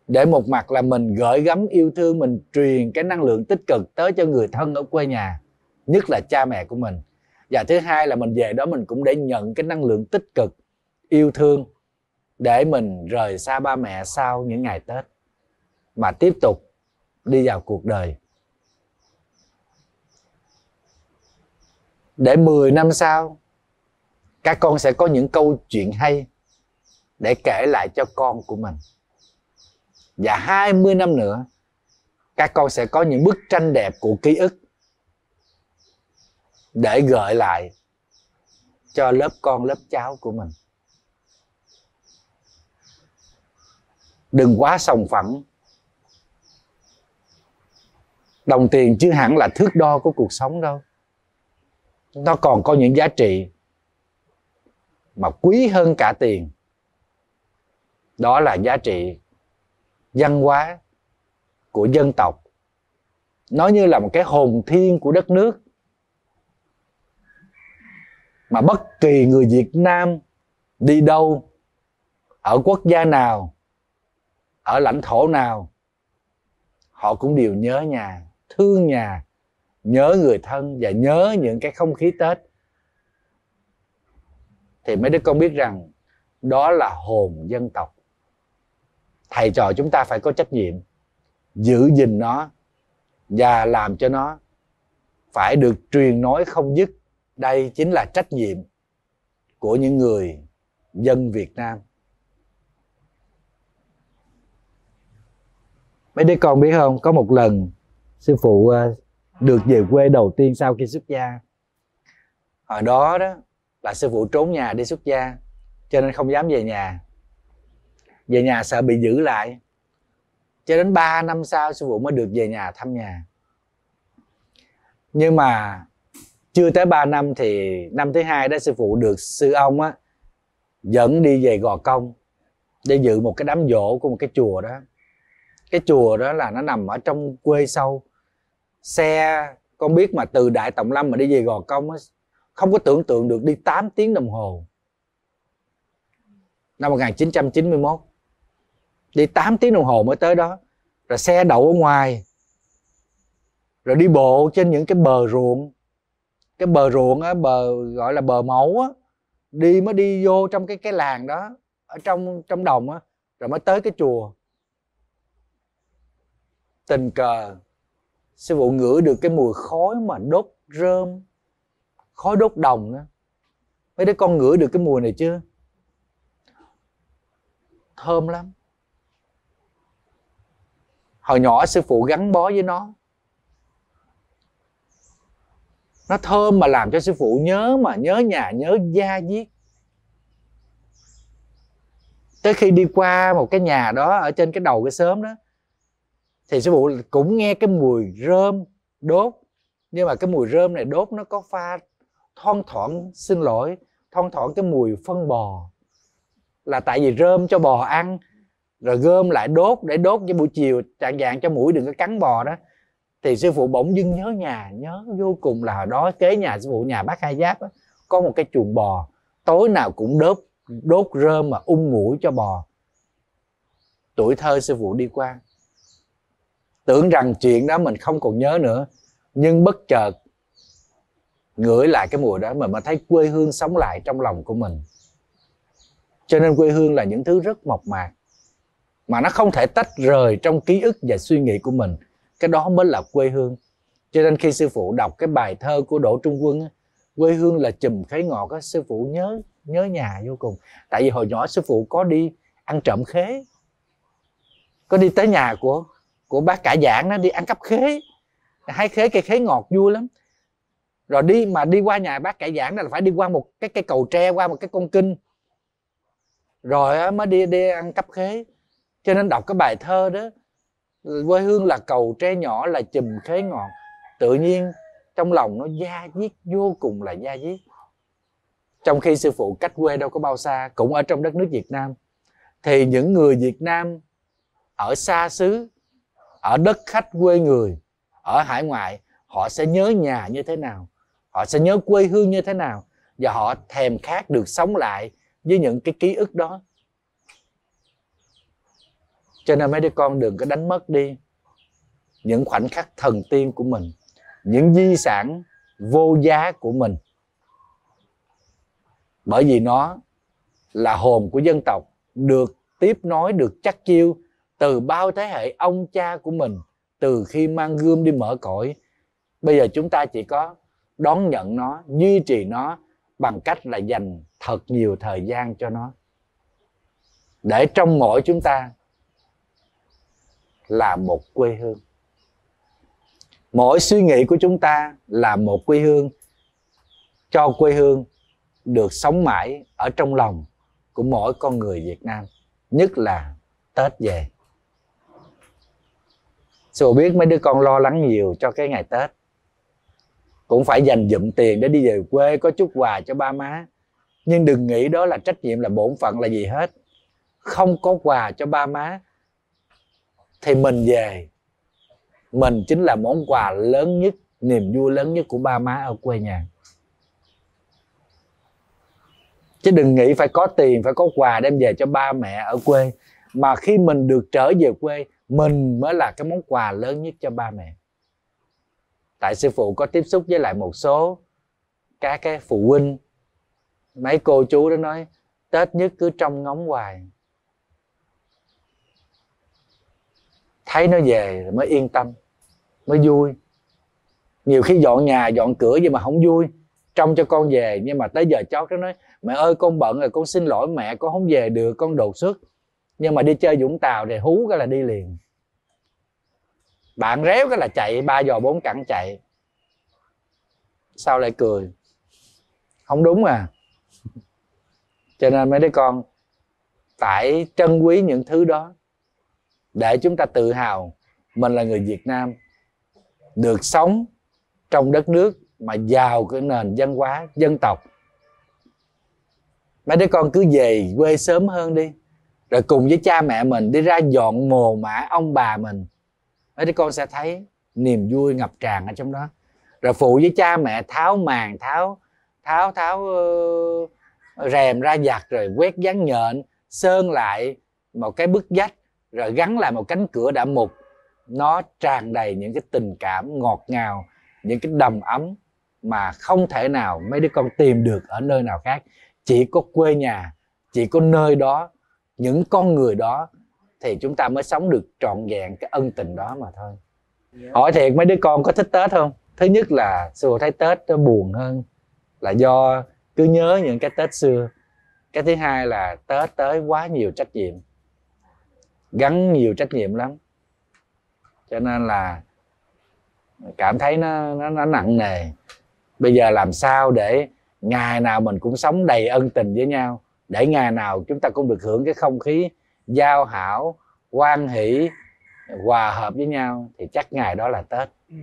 để một mặt là mình gửi gắm yêu thương mình truyền cái năng lượng tích cực tới cho người thân ở quê nhà nhất là cha mẹ của mình và thứ hai là mình về đó mình cũng để nhận cái năng lượng tích cực yêu thương để mình rời xa ba mẹ sau những ngày tết mà tiếp tục đi vào cuộc đời để 10 năm sau các con sẽ có những câu chuyện hay để kể lại cho con của mình và 20 năm nữa các con sẽ có những bức tranh đẹp của ký ức để gợi lại cho lớp con lớp cháu của mình đừng quá sòng phẳng đồng tiền chứ hẳn là thước đo của cuộc sống đâu nó còn có những giá trị mà quý hơn cả tiền đó là giá trị văn hóa của dân tộc nó như là một cái hồn thiên của đất nước mà bất kỳ người việt nam đi đâu ở quốc gia nào ở lãnh thổ nào họ cũng đều nhớ nhà thương nhà nhớ người thân và nhớ những cái không khí tết thì mấy đứa con biết rằng đó là hồn dân tộc thầy trò chúng ta phải có trách nhiệm giữ gìn nó và làm cho nó phải được truyền nói không dứt đây chính là trách nhiệm của những người dân việt nam mấy đứa con biết không có một lần sư phụ ờ, được về quê đầu tiên sau khi xuất gia hồi đó đó là sư phụ trốn nhà đi xuất gia cho nên không dám về nhà về nhà sợ bị giữ lại cho đến 3 năm sau sư phụ mới được về nhà thăm nhà nhưng mà chưa tới 3 năm thì năm thứ hai đó sư phụ được sư ông á dẫn đi về gò công để dự một cái đám dỗ của một cái chùa đó cái chùa đó là nó nằm ở trong quê sâu xe con biết mà từ đại tổng lâm mà đi về gò công á không có tưởng tượng được đi 8 tiếng đồng hồ năm 1991 đi 8 tiếng đồng hồ mới tới đó rồi xe đậu ở ngoài rồi đi bộ trên những cái bờ ruộng cái bờ ruộng á bờ gọi là bờ mẫu á đi mới đi vô trong cái cái làng đó ở trong trong đồng á rồi mới tới cái chùa tình cờ sư phụ ngửi được cái mùi khói mà đốt rơm khói đốt đồng á, mấy đứa con ngửi được cái mùi này chưa thơm lắm hồi nhỏ sư phụ gắn bó với nó nó thơm mà làm cho sư phụ nhớ mà nhớ nhà nhớ gia diết tới khi đi qua một cái nhà đó ở trên cái đầu cái sớm đó thì sư phụ cũng nghe cái mùi rơm đốt nhưng mà cái mùi rơm này đốt nó có pha thon thoảng xin lỗi thon thoảng cái mùi phân bò là tại vì rơm cho bò ăn rồi gom lại đốt để đốt cho buổi chiều trạng dạng cho mũi đừng có cắn bò đó thì sư phụ bỗng dưng nhớ nhà nhớ vô cùng là đó kế nhà sư phụ nhà bác hai giáp đó, có một cái chuồng bò tối nào cũng đốt đốt rơm mà ung mũi cho bò tuổi thơ sư phụ đi qua tưởng rằng chuyện đó mình không còn nhớ nữa nhưng bất chợt ngửi lại cái mùi đó mình mà thấy quê hương sống lại trong lòng của mình cho nên quê hương là những thứ rất mộc mạc mà nó không thể tách rời trong ký ức và suy nghĩ của mình cái đó mới là quê hương cho nên khi sư phụ đọc cái bài thơ của đỗ trung quân quê hương là chùm khế ngọt á sư phụ nhớ nhớ nhà vô cùng tại vì hồi nhỏ sư phụ có đi ăn trộm khế có đi tới nhà của của bác cả giảng đó đi ăn cắp khế hái khế cây khế ngọt vui lắm rồi đi mà đi qua nhà bác cả giảng là phải đi qua một cái cây cầu tre qua một cái con kinh rồi mới đi đi ăn cắp khế cho nên đọc cái bài thơ đó quê hương là cầu tre nhỏ là chùm khế ngọt tự nhiên trong lòng nó da diết vô cùng là da diết trong khi sư phụ cách quê đâu có bao xa cũng ở trong đất nước việt nam thì những người việt nam ở xa xứ ở đất khách quê người ở hải ngoại họ sẽ nhớ nhà như thế nào họ sẽ nhớ quê hương như thế nào và họ thèm khát được sống lại với những cái ký ức đó cho nên mấy đứa con đừng có đánh mất đi những khoảnh khắc thần tiên của mình những di sản vô giá của mình bởi vì nó là hồn của dân tộc được tiếp nối được chắc chiêu từ bao thế hệ ông cha của mình từ khi mang gươm đi mở cõi bây giờ chúng ta chỉ có đón nhận nó duy trì nó bằng cách là dành thật nhiều thời gian cho nó để trong mỗi chúng ta là một quê hương mỗi suy nghĩ của chúng ta là một quê hương cho quê hương được sống mãi ở trong lòng của mỗi con người Việt Nam nhất là Tết về Sù biết mấy đứa con lo lắng nhiều cho cái ngày Tết cũng phải dành dụm tiền để đi về quê có chút quà cho ba má nhưng đừng nghĩ đó là trách nhiệm là bổn phận là gì hết không có quà cho ba má thì mình về mình chính là món quà lớn nhất niềm vui lớn nhất của ba má ở quê nhà chứ đừng nghĩ phải có tiền phải có quà đem về cho ba mẹ ở quê mà khi mình được trở về quê mình mới là cái món quà lớn nhất cho ba mẹ tại sư phụ có tiếp xúc với lại một số các cái phụ huynh mấy cô chú đó nói tết nhất cứ trong ngóng hoài thấy nó về mới yên tâm mới vui nhiều khi dọn nhà dọn cửa gì mà không vui trông cho con về nhưng mà tới giờ chót nó nói mẹ ơi con bận rồi con xin lỗi mẹ con không về được con đột xuất nhưng mà đi chơi vũng tàu thì hú cái là đi liền bạn réo cái là chạy ba giò bốn cẳng chạy sao lại cười không đúng à cho nên mấy đứa con phải trân quý những thứ đó để chúng ta tự hào mình là người Việt Nam được sống trong đất nước mà giàu cái nền văn hóa dân tộc mấy đứa con cứ về quê sớm hơn đi rồi cùng với cha mẹ mình đi ra dọn mồ mã ông bà mình mấy đứa con sẽ thấy niềm vui ngập tràn ở trong đó rồi phụ với cha mẹ tháo màn tháo tháo tháo uh, rèm ra giặt rồi quét dán nhện sơn lại một cái bức vách rồi gắn lại một cánh cửa đã mục nó tràn đầy những cái tình cảm ngọt ngào những cái đầm ấm mà không thể nào mấy đứa con tìm được ở nơi nào khác chỉ có quê nhà chỉ có nơi đó những con người đó thì chúng ta mới sống được trọn vẹn cái ân tình đó mà thôi dạ. hỏi thiệt mấy đứa con có thích tết không thứ nhất là xưa thấy tết nó buồn hơn là do cứ nhớ những cái tết xưa cái thứ hai là tết tới quá nhiều trách nhiệm gắn nhiều trách nhiệm lắm cho nên là cảm thấy nó nó, nó nặng nề bây giờ làm sao để ngày nào mình cũng sống đầy ân tình với nhau để ngày nào chúng ta cũng được hưởng cái không khí giao hảo quan hỷ hòa hợp với nhau thì chắc ngày đó là tết ừ.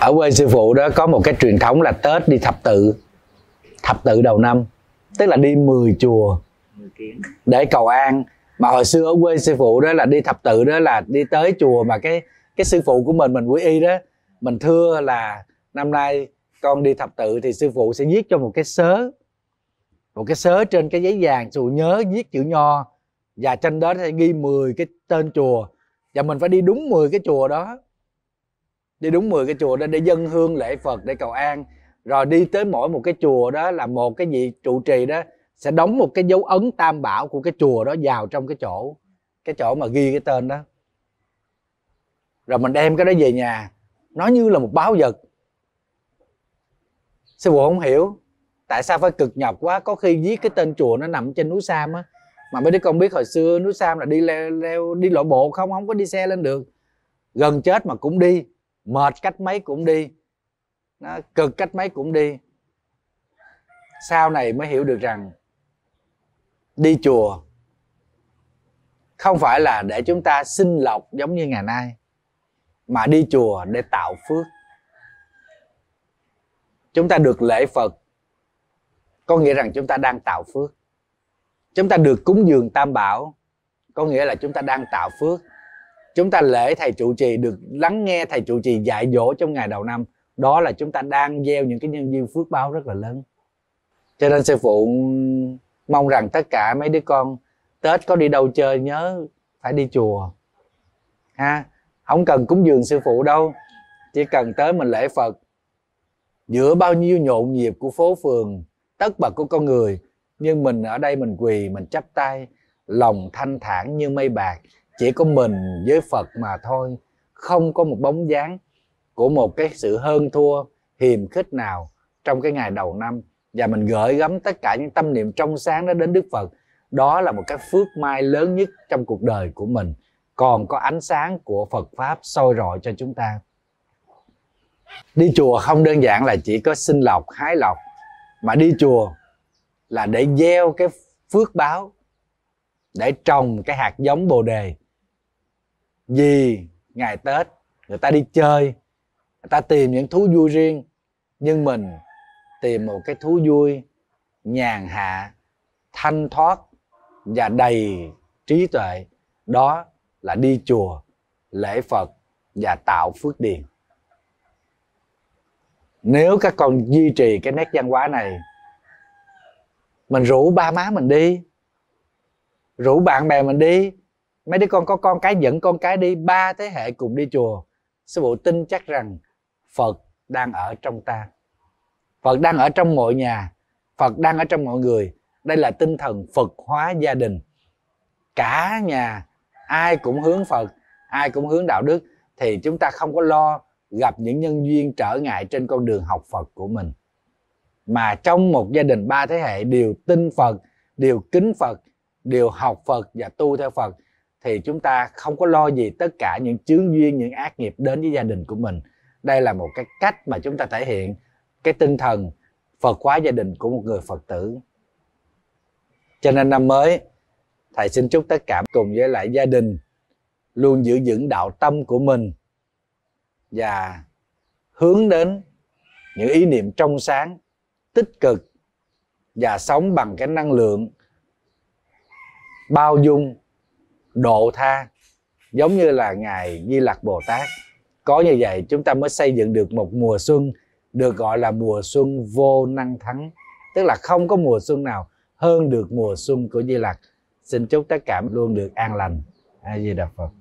ở quê sư phụ đó có một cái truyền thống là tết đi thập tự thập tự đầu năm tức là đi 10 chùa để cầu an mà hồi xưa ở quê sư phụ đó là đi thập tự đó là đi tới chùa mà cái cái sư phụ của mình mình quý y đó mình thưa là năm nay con đi thập tự thì sư phụ sẽ viết cho một cái sớ một cái sớ trên cái giấy vàng sư nhớ viết chữ nho và trên đó sẽ ghi 10 cái tên chùa và mình phải đi đúng 10 cái chùa đó đi đúng 10 cái chùa đó để dân hương lễ phật để cầu an rồi đi tới mỗi một cái chùa đó là một cái vị trụ trì đó sẽ đóng một cái dấu ấn tam bảo của cái chùa đó vào trong cái chỗ cái chỗ mà ghi cái tên đó rồi mình đem cái đó về nhà nó như là một báo vật sư phụ không hiểu tại sao phải cực nhọc quá có khi viết cái tên chùa nó nằm trên núi sam á mà mấy đứa con biết hồi xưa núi sam là đi leo, leo đi lội bộ không không có đi xe lên được gần chết mà cũng đi mệt cách mấy cũng đi nó cực cách mấy cũng đi sau này mới hiểu được rằng đi chùa không phải là để chúng ta xin lộc giống như ngày nay mà đi chùa để tạo phước chúng ta được lễ phật có nghĩa rằng chúng ta đang tạo phước chúng ta được cúng dường tam bảo có nghĩa là chúng ta đang tạo phước chúng ta lễ thầy trụ trì được lắng nghe thầy trụ trì dạy dỗ trong ngày đầu năm đó là chúng ta đang gieo những cái nhân duyên phước báo rất là lớn cho nên sư phụ mong rằng tất cả mấy đứa con tết có đi đâu chơi nhớ phải đi chùa ha không cần cúng dường sư phụ đâu chỉ cần tới mình lễ phật giữa bao nhiêu nhộn nhịp của phố phường tất bật của con người nhưng mình ở đây mình quỳ mình chắp tay lòng thanh thản như mây bạc chỉ có mình với phật mà thôi không có một bóng dáng của một cái sự hơn thua hiềm khích nào trong cái ngày đầu năm và mình gửi gắm tất cả những tâm niệm trong sáng đó đến đức phật đó là một cái phước may lớn nhất trong cuộc đời của mình còn có ánh sáng của phật pháp soi rọi cho chúng ta đi chùa không đơn giản là chỉ có xin lọc hái lọc mà đi chùa là để gieo cái phước báo để trồng cái hạt giống bồ đề vì ngày tết người ta đi chơi người ta tìm những thú vui riêng nhưng mình tìm một cái thú vui nhàn hạ thanh thoát và đầy trí tuệ đó là đi chùa lễ phật và tạo phước điền nếu các con duy trì cái nét văn hóa này mình rủ ba má mình đi rủ bạn bè mình đi mấy đứa con có con cái dẫn con cái đi ba thế hệ cùng đi chùa sư phụ tin chắc rằng phật đang ở trong ta phật đang ở trong mọi nhà phật đang ở trong mọi người đây là tinh thần phật hóa gia đình cả nhà ai cũng hướng phật ai cũng hướng đạo đức thì chúng ta không có lo gặp những nhân duyên trở ngại trên con đường học phật của mình mà trong một gia đình ba thế hệ đều tin phật đều kính phật đều học phật và tu theo phật thì chúng ta không có lo gì tất cả những chướng duyên những ác nghiệp đến với gia đình của mình đây là một cái cách mà chúng ta thể hiện cái tinh thần phật hóa gia đình của một người phật tử cho nên năm mới thầy xin chúc tất cả cùng với lại gia đình luôn giữ vững đạo tâm của mình và hướng đến những ý niệm trong sáng tích cực và sống bằng cái năng lượng bao dung độ tha giống như là ngài Di Lặc Bồ Tát. Có như vậy chúng ta mới xây dựng được một mùa xuân được gọi là mùa xuân vô năng thắng, tức là không có mùa xuân nào hơn được mùa xuân của Di Lặc. Xin chúc tất cả luôn được an lành. A Di Đà Phật.